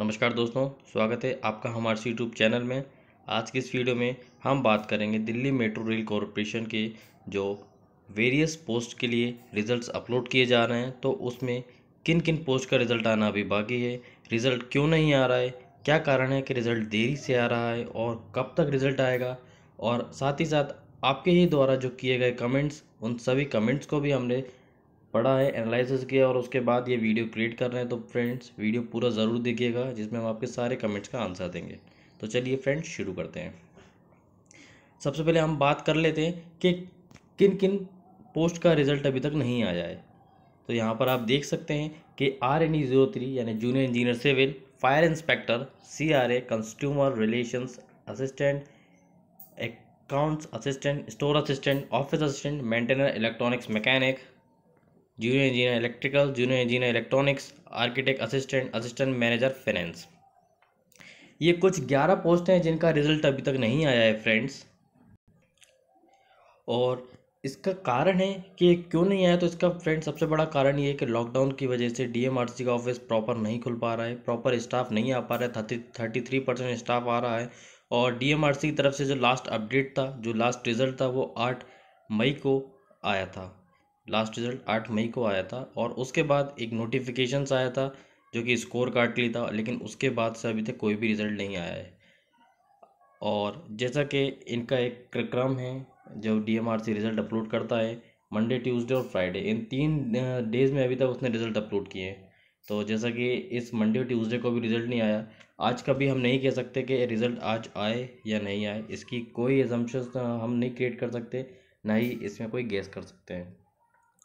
नमस्कार दोस्तों स्वागत है आपका हमारे यूट्यूब चैनल में आज की इस वीडियो में हम बात करेंगे दिल्ली मेट्रो रेल कॉरपोरेशन के जो वेरियस पोस्ट के लिए रिजल्ट्स अपलोड किए जा रहे हैं तो उसमें किन किन पोस्ट का रिज़ल्ट आना अभी बाकी है रिज़ल्ट क्यों नहीं आ रहा है क्या कारण है कि रिज़ल्ट देरी से आ रहा है और कब तक रिज़ल्ट आएगा और साथ ही साथ आपके ही द्वारा जो किए गए कमेंट्स उन सभी कमेंट्स को भी हमने पढ़ा है एनालिसिस किया और उसके बाद ये वीडियो क्रिएट कर रहे हैं तो फ्रेंड्स वीडियो पूरा ज़रूर देखिएगा जिसमें हम आपके सारे कमेंट्स का आंसर देंगे तो चलिए फ्रेंड्स शुरू करते हैं सबसे पहले हम बात कर लेते हैं कि किन किन पोस्ट का रिज़ल्ट अभी तक नहीं आया है तो यहाँ पर आप देख सकते हैं कि R N E zero three यानी junior engineer civil fire inspector C R A consumer relations assistant accounts assistant store assistant office assistant maintainer electronics mechanic junior engineer electrical junior engineer electronics architect assistant assistant manager finance ये कुछ ग्यारह post हैं जिनका result अभी तक नहीं आया है फ्रेंड्स और इसका कारण है कि क्यों नहीं आया तो इसका फ्रेंड सबसे बड़ा कारण ये है कि लॉकडाउन की वजह से डीएमआरसी का ऑफिस प्रॉपर नहीं खुल पा रहा है प्रॉपर स्टाफ नहीं आ पा रहा है thirty thirty three percent staff आ रहा है और डीएमआरसी की तरफ से जो लास्ट अपडेट था जो लास्ट रिजल्ट था वो आठ मई को आया था लास्ट रिजल्ट आठ मई को आया था और उसके बाद एक नोटिफिकेशंस आया था जो कि स्कोर कार्ड के लिए था लेकिन उसके बाद से अभी तक कोई भी रिज़ल्ट नहीं आया है और जैसा कि इनका एक क्रम है जब डीएमआरसी रिज़ल्ट अपलोड करता है मंडे ट्यूसडे और फ्राइडे इन तीन डेज़ में अभी तक उसने रिज़ल्ट अपलोड किए हैं तो जैसा कि इस मंडे और ट्यूसडे को भी रिज़ल्ट नहीं आया आज का भी हम नहीं कह सकते कि रिज़ल्ट आज आए या नहीं आए इसकी कोई एजम्पन्स हम नहीं क्रिएट कर सकते ना ही इसमें कोई गैस कर सकते हैं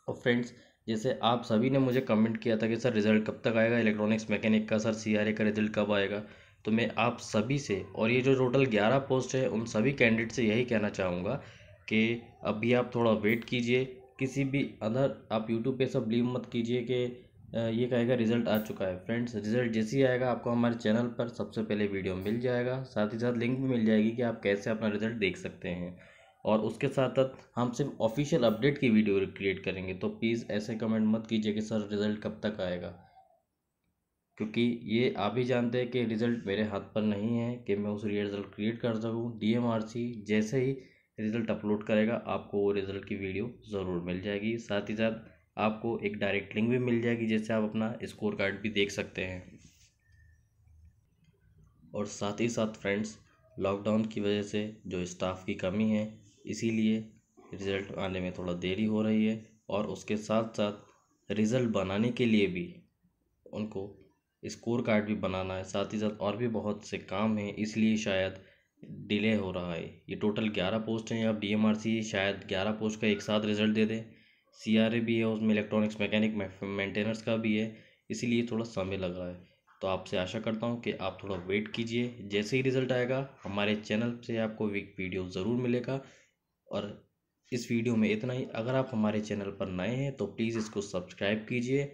और फ्रेंड्स जैसे आप सभी ने मुझे कमेंट किया था कि सर रिज़ल्ट कब तक आएगा इलेक्ट्रॉनिक्स मैकेनिक का सर सीआरए का रिज़ल्ट कब आएगा तो मैं आप सभी से और ये जो टोटल ग्यारह पोस्ट है उन सभी कैंडिडेट से यही कहना चाहूँगा कि अभी आप थोड़ा वेट कीजिए किसी भी अदर आप यूट्यूब पे सब लीव मत कीजिए कि ये कहेगा रिज़ल्ट आ चुका है फ्रेंड्स रिज़ल्ट जैसे ही आएगा आपको हमारे चैनल पर सबसे पहले वीडियो मिल जाएगा साथ ही साथ लिंक भी मिल जाएगी कि आप कैसे अपना रिज़ल्ट देख सकते हैं और उसके साथ साथ हम सिर्फ ऑफिशियल अपडेट की वीडियो क्रिएट करेंगे तो प्लीज़ ऐसे कमेंट मत कीजिए कि सर रिज़ल्ट कब तक आएगा क्योंकि ये आप ही जानते हैं कि रिज़ल्ट मेरे हाथ पर नहीं है कि मैं उस रिज़ल्ट क्रिएट कर सकूँ डीएमआरसी जैसे ही रिज़ल्ट अपलोड करेगा आपको वो रिज़ल्ट की वीडियो ज़रूर मिल जाएगी साथ ही साथ आपको एक डायरेक्ट लिंक भी मिल जाएगी जिससे आप अपना स्कोर कार्ड भी देख सकते हैं और साथ ही साथ फ्रेंड्स लॉकडाउन की वजह से जो स्टाफ़ की कमी है इसीलिए रिज़ल्ट आने में थोड़ा देरी हो रही है और उसके साथ साथ रिज़ल्ट बनाने के लिए भी उनको स्कोर कार्ड भी बनाना है साथ ही साथ और भी बहुत से काम हैं इसलिए शायद डिले हो रहा है ये टोटल ग्यारह पोस्ट हैं अब डी शायद ग्यारह पोस्ट का एक साथ रिज़ल्ट दे दें सी आर ए भी है उसमें इलेक्ट्रॉनिक्स मैकेनिक मेंटेनेंस का भी है इसीलिए थोड़ा समय लग रहा है तो आपसे आशा करता हूँ कि आप थोड़ा वेट कीजिए जैसे ही रिज़ल्ट आएगा हमारे चैनल से आपको वीक वीडियो ज़रूर मिलेगा और इस वीडियो में इतना ही अगर आप हमारे चैनल पर नए हैं तो प्लीज़ इसको सब्सक्राइब कीजिए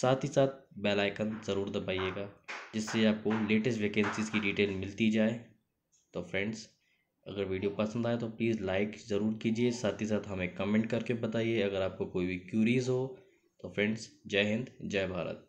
साथ ही साथ बेल आइकन ज़रूर दबाइएगा जिससे आपको लेटेस्ट वैकेंसीज़ की डिटेल मिलती जाए तो फ्रेंड्स अगर वीडियो पसंद आए तो प्लीज़ लाइक ज़रूर कीजिए साथ ही साथ हमें कमेंट करके बताइए अगर आपको कोई भी क्यूरीज़ हो तो फ्रेंड्स जय हिंद जय भारत